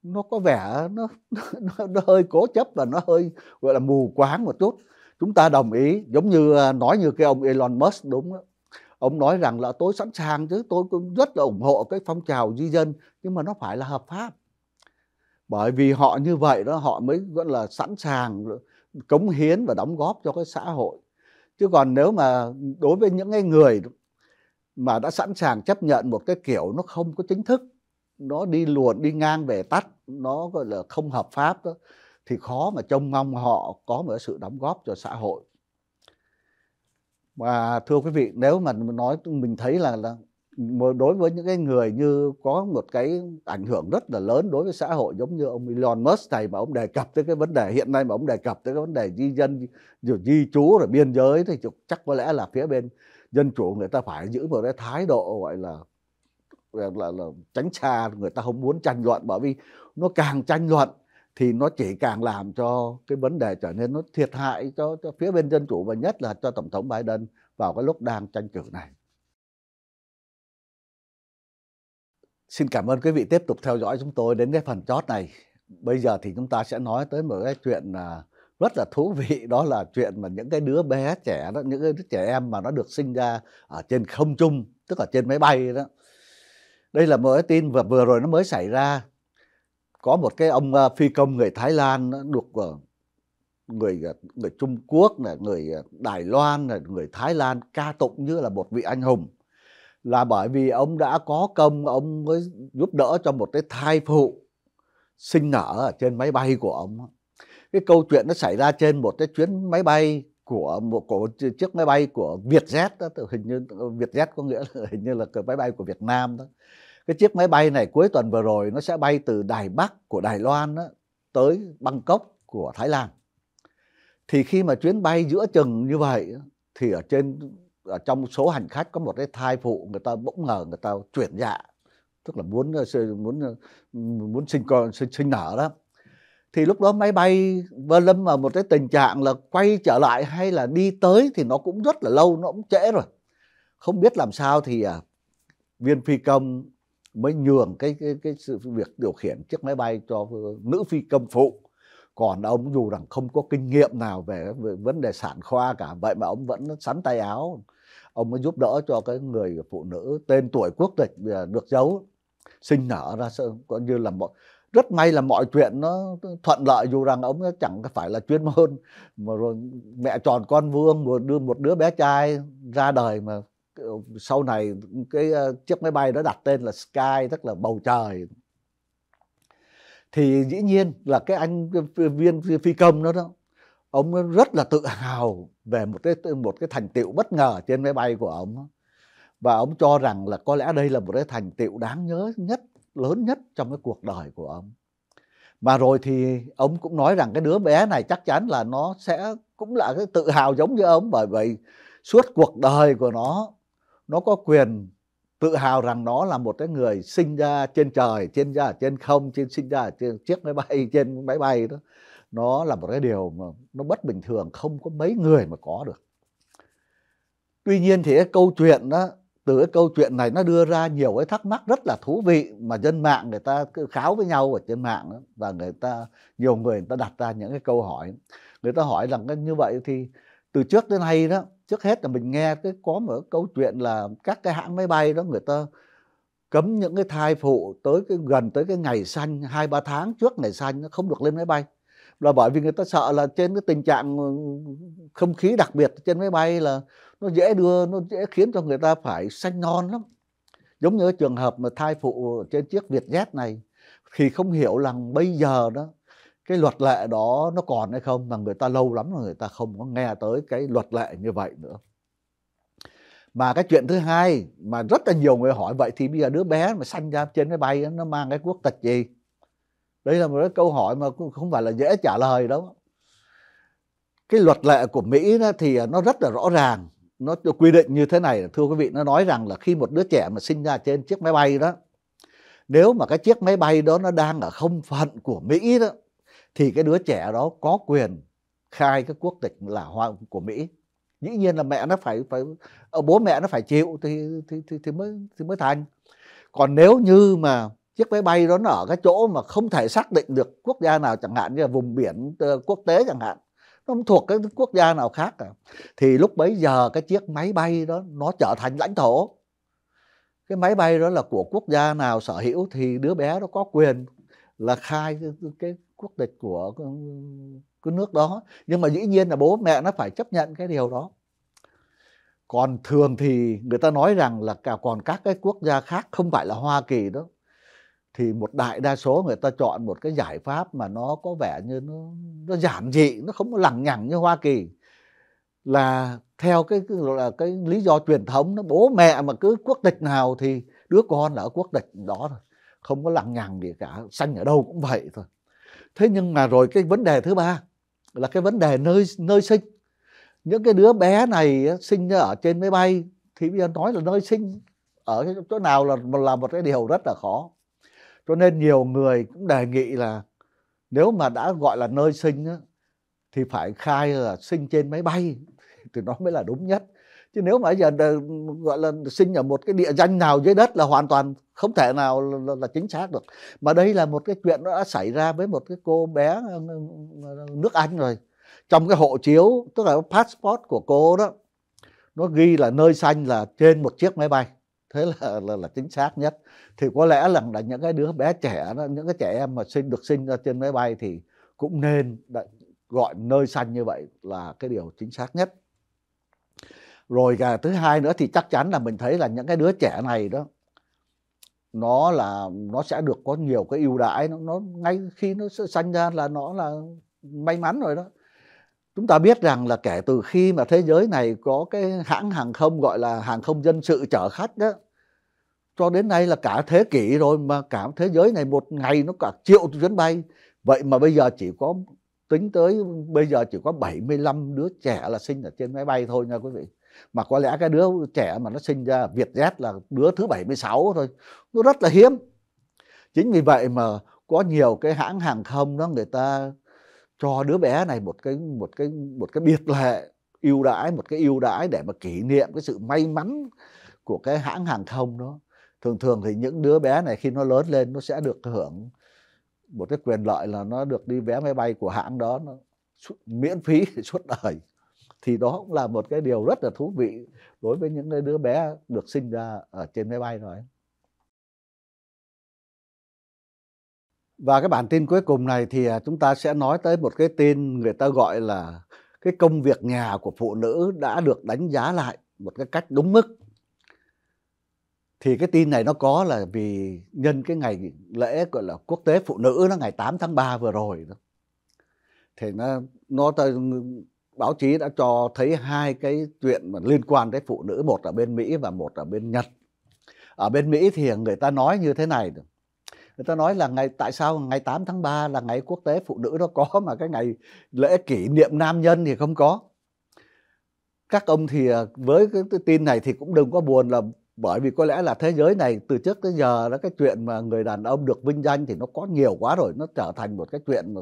[SPEAKER 1] nó có vẻ nó nó, nó hơi cố chấp và nó hơi gọi là mù quáng một chút chúng ta đồng ý giống như à, nói như cái ông Elon Musk đúng đó. ông nói rằng là tôi sẵn sàng chứ tôi cũng rất là ủng hộ cái phong trào di dân nhưng mà nó phải là hợp pháp bởi vì họ như vậy đó họ mới vẫn là sẵn sàng cống hiến và đóng góp cho cái xã hội chứ còn nếu mà đối với những cái người mà đã sẵn sàng chấp nhận một cái kiểu nó không có chính thức nó đi luồn đi ngang về tắt nó gọi là không hợp pháp đó thì khó mà trông mong họ có một sự đóng góp cho xã hội và thưa quý vị nếu mà nói mình thấy là, là đối với những cái người như có một cái ảnh hưởng rất là lớn đối với xã hội giống như ông Elon Musk này mà ông đề cập tới cái vấn đề hiện nay mà ông đề cập tới cái vấn đề di dân rồi di trú rồi biên giới thì chắc có lẽ là phía bên dân chủ người ta phải giữ một cái thái độ gọi là là, là, là tránh xa người ta không muốn tranh luận bởi vì nó càng tranh luận thì nó chỉ càng làm cho cái vấn đề trở nên nó thiệt hại cho, cho phía bên dân chủ và nhất là cho tổng thống Biden vào cái lúc đang tranh cử này. Xin cảm ơn quý vị tiếp tục theo dõi chúng tôi đến cái phần chót này. Bây giờ thì chúng ta sẽ nói tới một cái chuyện à, rất là thú vị đó là chuyện mà những cái đứa bé trẻ đó, những cái đứa trẻ em mà nó được sinh ra ở trên không trung, tức là trên máy bay đó. Đây là một cái tin vừa vừa rồi nó mới xảy ra có một cái ông ờ, phi công người Thái Lan được ờ, người ờ, người Trung Quốc là người Đài Loan là người Thái Lan ca tụng như là một vị anh hùng là bởi vì ông đã có công ông mới giúp đỡ cho một cái thai phụ sinh nở ở trên máy bay của ông cái câu chuyện nó xảy ra trên một cái chuyến máy bay của một của chiếc máy bay của Vietjet đó, hình như Vietjet có nghĩa là hình như là cái máy bay của Việt Nam đó cái chiếc máy bay này cuối tuần vừa rồi nó sẽ bay từ Đài Bắc của Đài Loan đó, tới Bangkok của Thái Lan. Thì khi mà chuyến bay giữa chừng như vậy thì ở trên ở trong số hành khách có một cái thai phụ người ta bỗng ngờ người ta chuyển dạ tức là muốn ờ, muốn ờ, muốn sinh con sinh, sinh nở đó thì lúc đó máy bay vơ lâm vào một cái tình trạng là quay trở lại hay là đi tới thì nó cũng rất là lâu nó cũng trễ rồi không biết làm sao thì à, viên phi công mới nhường cái cái cái sự việc điều khiển chiếc máy bay cho nữ phi công phụ còn ông dù rằng không có kinh nghiệm nào về, về vấn đề sản khoa cả vậy mà ông vẫn sắn tay áo ông mới giúp đỡ cho cái người phụ nữ tên tuổi quốc tịch à, được giấu sinh nở ra coi như là một rất may là mọi chuyện nó thuận lợi dù rằng ông chẳng phải là chuyên môn mà rồi mẹ tròn con vuông đưa một đứa bé trai ra đời mà sau này cái ờ, chiếc máy bay đó đặt tên là Sky tức là bầu trời thì dĩ nhiên là cái anh viên phi công đó đó ông rất là tự hào về một cái một cái thành tựu bất ngờ trên máy bay của ông và ông cho rằng là có lẽ đây là một cái thành tựu đáng nhớ nhất lớn nhất trong cái cuộc đời của ông mà rồi thì ông cũng nói rằng cái đứa bé này chắc chắn là nó sẽ cũng là cái tự hào giống như ông bởi vậy suốt cuộc đời của nó nó có quyền tự hào rằng nó là một cái người sinh ra trên trời trên ra trên không trên sinh ra trên chiếc máy bay trên máy bay đó nó là một cái điều mà nó bất bình thường không có mấy người mà có được tuy nhiên thì cái câu chuyện đó từ cái câu chuyện này nó đưa ra nhiều cái thắc mắc rất là thú vị mà dân mạng người ta cứ kháo với nhau ở trên mạng đó, và người ta nhiều người người ta đặt ra những cái câu hỏi người ta hỏi rằng như vậy thì từ trước đến nay đó trước hết là mình nghe cái có một câu chuyện là các cái hãng máy bay đó người ta cấm những cái thai phụ tới cái gần tới cái ngày sanh hai ba tháng trước ngày sanh nó không được lên máy bay là bởi vì người ta sợ là trên cái tình trạng ừ, không khí đặc biệt trên máy bay là nó dễ đưa nó dễ khiến cho người ta phải sanh non lắm giống như cái trường hợp mà thai phụ trên chiếc Vietjet này thì không hiểu rằng bây giờ đó cái luật lệ đó nó còn hay không mà người ta lâu lắm rồi người ta không có nghe tới cái luật lệ như vậy nữa mà cái chuyện thứ hai mà rất là nhiều người hỏi vậy thì bây giờ đứa bé mà sanh ra trên cái bay nó mang cái quốc tịch gì đây là một cái câu hỏi mà cũng không phải là dễ trả lời đâu cái luật lệ của mỹ đó thì nó rất là rõ ràng nó quy định như thế này thưa quý vị nó nói rằng là khi một đứa trẻ mà sinh ra trên chiếc máy bay đó nếu mà cái chiếc máy bay đó nó đang ở không phận của mỹ đó thì cái đứa trẻ đó có quyền khai cái quốc tịch là hoa của Mỹ dĩ nhiên là mẹ nó phải phải ờ, bố mẹ nó phải chịu thì thì thì, thì mới thì mới thành còn nếu như mà chiếc máy bay đó nó ở cái chỗ mà không thể xác định được quốc gia nào chẳng hạn như là vùng biển ờ, quốc tế chẳng hạn nó không thuộc cái quốc gia nào khác cả thì lúc bấy giờ cái chiếc máy bay đó nó trở thành lãnh thổ cái máy bay đó là của quốc gia nào sở hữu thì đứa bé nó có quyền là khai cái, cái quốc tịch của cái nước đó nhưng mà dĩ nhiên là bố mẹ nó phải chấp nhận cái điều đó còn thường thì người ta nói rằng là cả còn các cái quốc gia khác không phải là Hoa Kỳ đó thì một đại đa số người ta chọn một cái giải pháp mà nó có vẻ như nó nó giản dị nó không có lằng nhằng như Hoa Kỳ là theo cái là cái lý do truyền thống nó bố mẹ mà cứ quốc tịch nào thì đứa con là ở quốc tịch đó thôi không có lằng nhằng gì cả sanh ở đâu cũng vậy thôi thế nhưng mà rồi cái vấn đề thứ ba là cái vấn đề nơi nơi sinh những cái đứa bé này sinh ở trên máy bay thì bây giờ nói là nơi sinh ở chỗ nào là là một cái điều rất là khó cho nên nhiều người cũng đề nghị là nếu mà đã gọi là nơi sinh thì phải khai là sinh trên máy bay thì nó mới là đúng nhất chứ nếu mà giờ gọi là sinh ở một cái địa danh nào dưới đất là hoàn toàn không thể nào là, là chính xác được mà đây là một cái chuyện nó đã xảy ra với một cái cô bé ờ, ờ, ờ, nước anh rồi trong cái hộ chiếu tức là passport của cô đó nó ghi là nơi xanh là trên một chiếc máy bay thế là là, là chính xác nhất thì có lẽ là, là những cái đứa bé trẻ đó, những cái trẻ em mà sinh được sinh ra trên máy bay thì cũng nên gọi nơi xanh như vậy là cái điều chính xác nhất rồi cả thứ hai nữa thì chắc chắn là mình thấy là những cái đứa trẻ này đó nó là nó sẽ được có nhiều cái ưu đãi nó, nó ngay khi nó sanh ra là nó là may mắn rồi đó chúng ta biết rằng là kể từ khi mà thế giới này có cái hãng hàng không gọi là hàng không dân sự chở khách đó cho đến nay là cả thế kỷ rồi mà cả thế giới này một ngày nó cả triệu chuyến bay vậy mà bây giờ chỉ có tính tới bây giờ chỉ có 75 đứa trẻ là sinh ở trên máy bay thôi nha quý vị mà có lẽ cái đứa trẻ mà nó sinh ra Việt Z là đứa thứ 76 thôi nó rất là hiếm chính vì vậy mà có nhiều cái hãng hàng không đó người ta cho đứa bé này một cái một cái một cái biệt lệ ưu đãi một cái ưu đãi để mà kỷ niệm cái sự may mắn của cái hãng hàng không đó thường thường thì những đứa bé này khi nó lớn lên nó sẽ được hưởng một cái quyền lợi là nó được đi vé máy bay của hãng đó nó miễn phí suốt đời thì đó cũng là một cái điều rất là thú vị đối với những đứa bé được sinh ra ở trên máy bay rồi Và cái bản tin cuối cùng này thì à, chúng ta sẽ nói tới một cái tin người ta gọi là cái công việc nhà của phụ nữ đã được đánh giá lại một cái cách đúng mức. Thì cái tin này nó có là vì nhân cái ngày lễ gọi là quốc tế phụ nữ nó ngày 8 tháng 3 vừa rồi đó. Thì nó nó báo chí đã cho thấy hai cái chuyện mà liên quan tới phụ nữ một ở bên Mỹ và một ở bên Nhật ở bên Mỹ thì người ta nói như thế này người ta nói là ngày tại sao ngày 8 tháng 3 là ngày quốc tế phụ nữ đó có mà cái ngày lễ kỷ niệm nam nhân thì không có các ông thì ờ, với cái tin này thì cũng đừng có buồn là bởi vì có lẽ là thế giới này từ trước tới giờ đó cái chuyện mà người đàn ông được vinh danh thì nó có nhiều quá rồi nó trở thành một cái chuyện mà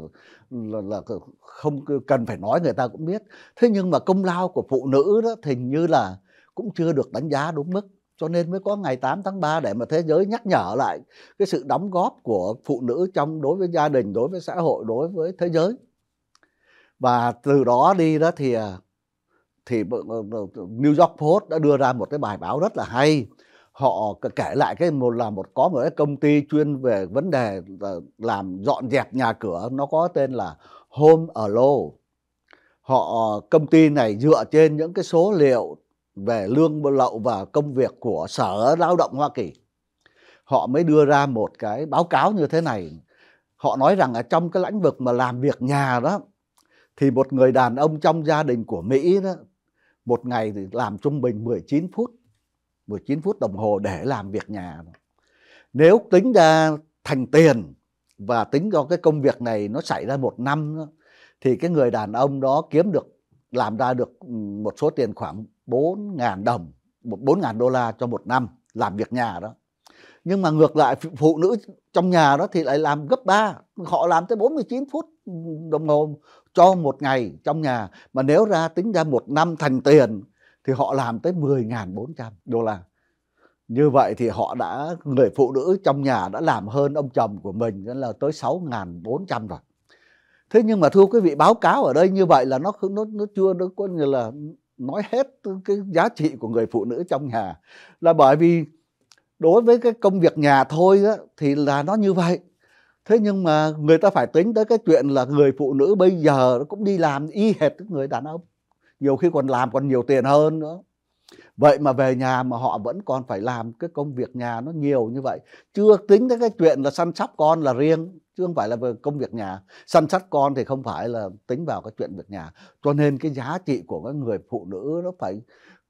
[SPEAKER 1] là, là không cần phải nói người ta cũng biết thế nhưng mà công lao của phụ nữ đó thì như là cũng chưa được đánh giá đúng mức cho nên mới có ngày 8 tháng 3 để mà thế giới nhắc nhở lại cái sự đóng góp của phụ nữ trong đối với gia đình đối với xã hội đối với thế giới và từ đó đi đó thì à, thì New York Post đã đưa ra một cái bài báo rất là hay họ kể lại cái một là một có một cái công ty chuyên về vấn đề làm dọn dẹp nhà cửa nó có tên là Home Alone họ công ty này dựa trên những cái số liệu về lương lậu và công việc của sở lao động Hoa Kỳ họ mới đưa ra một cái báo cáo như thế này họ nói rằng ở trong cái lãnh vực mà làm việc nhà đó thì một người đàn ông trong gia đình của Mỹ đó một ngày thì làm trung bình 19 phút 19 phút đồng hồ để làm việc nhà nếu tính ra thành tiền và tính do cái công việc này nó xảy ra một năm thì cái người đàn ông đó kiếm được làm ra được ừ, một số tiền khoảng 4.000 đồng 4.000 đô la cho một năm làm việc nhà đó nhưng mà ngược lại phụ nữ trong nhà đó thì lại làm gấp 3 họ làm tới 49 phút ừ, đồng hồ cho một ngày trong nhà mà nếu ra tính ra một năm thành tiền thì họ làm tới 10.400 đô la. Như vậy thì họ đã người phụ nữ trong nhà đã làm hơn ông chồng của mình là tới 6.400 rồi. Thế nhưng mà thưa quý vị báo cáo ở đây như vậy là nó nó nó chưa nó coi như là nói hết cái giá trị của người phụ nữ trong nhà là bởi vì đối với cái công việc nhà thôi á, thì là nó như vậy thế nhưng mà người ta phải tính tới cái chuyện là người phụ nữ bây giờ cũng đi làm y hệt cái người đàn ông nhiều khi còn làm còn nhiều tiền hơn nữa vậy mà về nhà mà họ vẫn còn phải làm cái công việc nhà nó nhiều như vậy chưa tính tới cái chuyện là săn sóc con là riêng chứ không phải là về công việc nhà săn sóc con thì không phải là tính vào cái chuyện việc nhà cho nên cái giá trị của cái người phụ nữ nó phải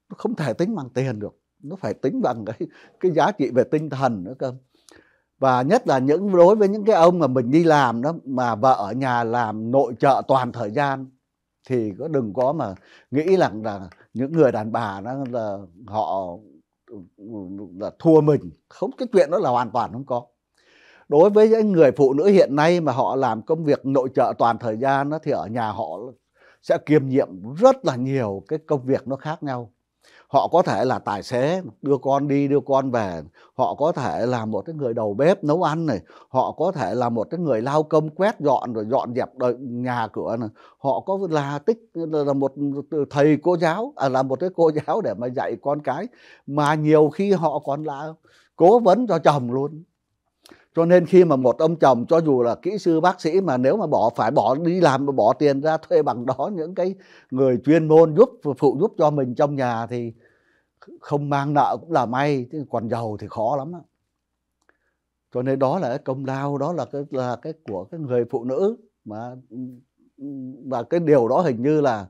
[SPEAKER 1] không thể tính bằng tiền được nó phải tính bằng cái cái giá trị về tinh thần nữa cơ và nhất là những đối với những cái ông mà mình đi làm đó mà vợ ở nhà làm nội trợ toàn thời gian thì có đừng có mà nghĩ rằng là, những người đàn bà đó là họ là thua mình không cái chuyện đó là hoàn toàn không có đối với những người phụ nữ hiện nay mà họ làm công việc nội trợ toàn thời gian đó, thì ở nhà họ sẽ kiềm nhiệm rất là nhiều cái công việc nó khác nhau họ có thể là tài xế đưa con đi đưa con về họ có thể là một cái người đầu bếp nấu ăn này họ có thể là một cái người lao công quét dọn rồi dọn dẹp nhà cửa này họ có là tích là một thầy cô giáo à, là một cái cô giáo để mà dạy con cái mà nhiều khi họ còn là cố vấn cho chồng luôn cho nên khi mà một ông chồng cho dù là kỹ sư bác sĩ mà nếu mà bỏ phải bỏ đi làm bỏ tiền ra thuê bằng đó những cái người chuyên môn giúp phụ giúp cho mình trong nhà thì không mang nợ cũng là may chứ còn giàu thì khó lắm á cho nên đó là cái công lao đó là cái là cái của cái người phụ nữ mà và cái điều đó hình như là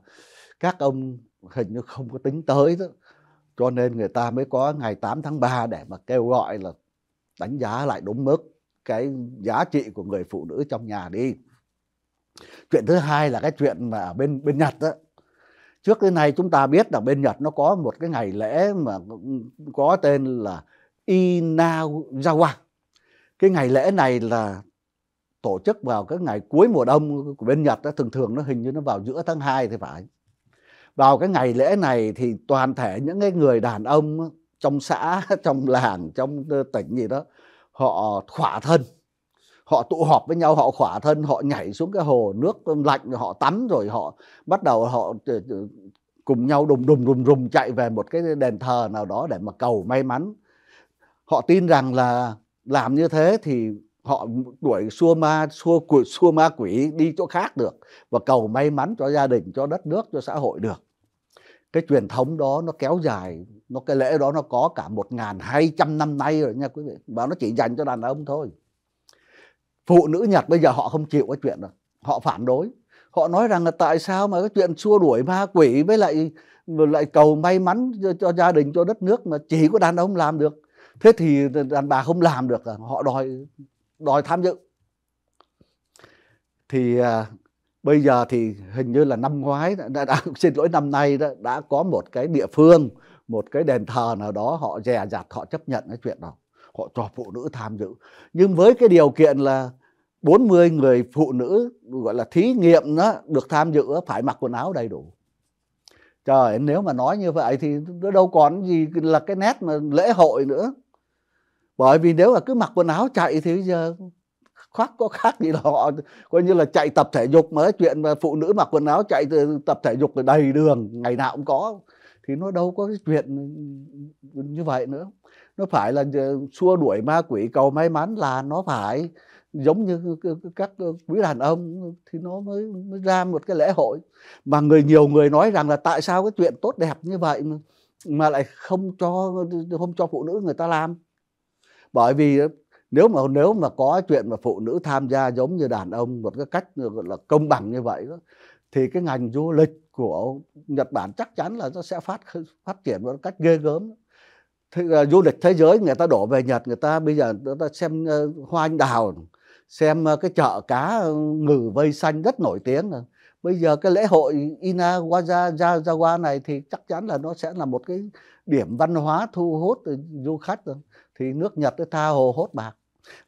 [SPEAKER 1] các ông hình như không có tính tới đó cho nên người ta mới có ngày 8 tháng 3 để mà kêu gọi là đánh giá lại đúng mức cái giá trị của người phụ nữ trong nhà đi chuyện thứ hai là cái chuyện mà bên bên Nhật đó trước cái này chúng ta biết là bên Nhật nó có một cái ngày lễ mà có tên là Inazawa. Cái ngày lễ này là tổ chức vào cái ngày cuối mùa đông của bên Nhật đó, thường thường nó hình như nó vào giữa tháng 2 thì phải. Vào cái ngày lễ này thì toàn thể những cái người đàn ông trong xã, trong làng, trong ờ, tỉnh gì đó họ khỏa thân họ tụ họp với nhau họ khỏa thân họ nhảy xuống cái hồ nước lạnh họ tắm rồi họ bắt đầu họ ờ, ờ, cùng nhau đùng đùng đùng đùng chạy về một cái đền thờ nào đó để mà cầu may mắn họ tin rằng là làm như thế thì họ đuổi xua ma xua quỷ xua ma quỷ đi chỗ khác được và cầu may mắn cho gia đình cho đất nước cho xã hội được cái truyền thống đó nó kéo dài nó cái lễ đó nó có cả một ngàn hai trăm năm nay rồi nha quý vị và nó chỉ dành cho đàn ông thôi phụ nữ Nhật bây giờ họ không chịu cái chuyện đó họ phản đối họ nói rằng là tại sao mà cái chuyện xua đuổi ma quỷ với lại lại cầu may mắn cho, cho gia đình cho đất nước mà chỉ có đàn ông làm được thế thì đàn bà không làm được à? họ đòi đòi tham dự thì à, bây giờ thì hình như là năm ngoái đã, đã xin lỗi năm nay đó đã có một cái địa phương một cái đền thờ nào đó họ dè dặt họ chấp nhận cái chuyện đó họ cho phụ nữ tham dự nhưng với cái điều kiện là 40 người phụ nữ gọi là thí nghiệm đó được tham dự phải mặc quần áo đầy đủ trời nếu mà nói như vậy thì nó đâu còn gì là cái nét mà lễ hội nữa bởi vì nếu mà cứ mặc quần áo chạy thì giờ khoác có khác gì họ coi như là chạy tập thể dục mà chuyện mà phụ nữ mặc quần áo chạy tập thể dục đầy đường ngày nào cũng có thì nó đâu có cái chuyện như vậy nữa nó phải là xua đuổi ma quỷ cầu may mắn là nó phải giống như các ờ, quý đàn ông thì nó mới, mới ra một cái lễ hội mà người nhiều người nói rằng là tại sao cái chuyện tốt đẹp như vậy mà, mà lại không cho không cho phụ nữ người ta làm bởi vì ờ, nếu mà nếu mà có chuyện mà phụ nữ tham gia giống như đàn ông một cái cách ờ, gọi là công bằng như vậy đó, thì cái ngành du lịch của Nhật Bản chắc chắn là nó sẽ phát phát triển một cách ghê gớm thế, du lịch thế giới người ta đổ về Nhật người ta bây giờ người ta xem uh, hoa anh đào xem uh, cái chợ cá ờ, ngừ vây xanh rất nổi tiếng rồi bây giờ cái lễ hội Inawajawa này thì chắc chắn là nó sẽ là một cái điểm văn hóa thu hút du khách rồi. thì nước Nhật nó tha hồ hốt bạc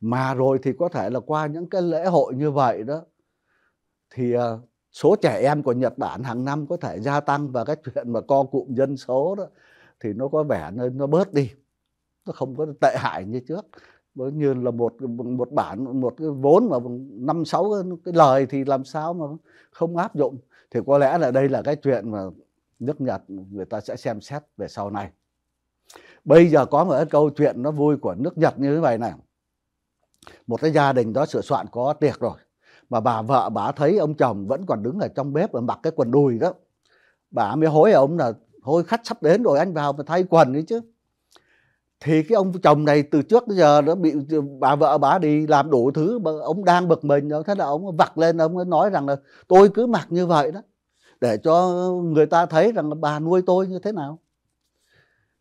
[SPEAKER 1] mà rồi thì có thể là qua những cái lễ hội như vậy đó thì uh, số trẻ em của Nhật Bản hàng năm có thể gia tăng và cái chuyện mà co cụm dân số đó thì nó có vẻ nó, nó bớt đi nó không có tệ hại như trước như là một một bản một cái vốn mà năm sáu cái, cái lời thì làm sao mà không áp dụng thì có lẽ là đây là cái chuyện mà nước Nhật người ta sẽ xem xét về sau này bây giờ có một cái câu chuyện nó vui của nước Nhật như thế này này một cái gia đình đó sửa soạn có tiệc rồi mà bà vợ bà thấy ông chồng vẫn còn đứng ở trong bếp và mặc cái quần đùi đó bà mới hối ông là thôi khách sắp đến rồi anh vào mà thay quần ấy chứ thì cái ông chồng này từ trước tới giờ nó bị bà vợ bà đi làm đủ thứ mà ông đang bực mình rồi thế là ông vặt lên ông nói rằng là tôi cứ mặc như vậy đó để cho người ta thấy rằng là bà nuôi tôi như thế nào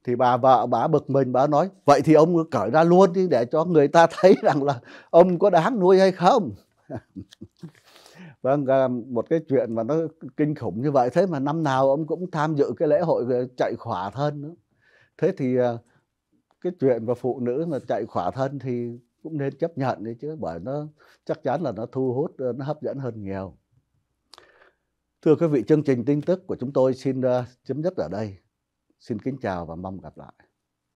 [SPEAKER 1] thì bà vợ bà bực mình bà nói vậy thì ông cởi ra luôn đi để cho người ta thấy rằng là ông có đáng nuôi hay không vâng một cái chuyện mà nó kinh khủng như vậy thế mà năm nào ông cũng tham dự cái lễ hội ờ, chạy khỏa thân nữa thế thì ờ, cái chuyện mà phụ nữ mà chạy khỏa thân thì cũng nên chấp nhận đấy chứ bởi nó chắc chắn là nó thu hút ờ, nó hấp dẫn hơn nhiều thưa quý vị chương trình tin tức của chúng tôi xin chấm dứt ở đây xin kính chào và mong gặp lại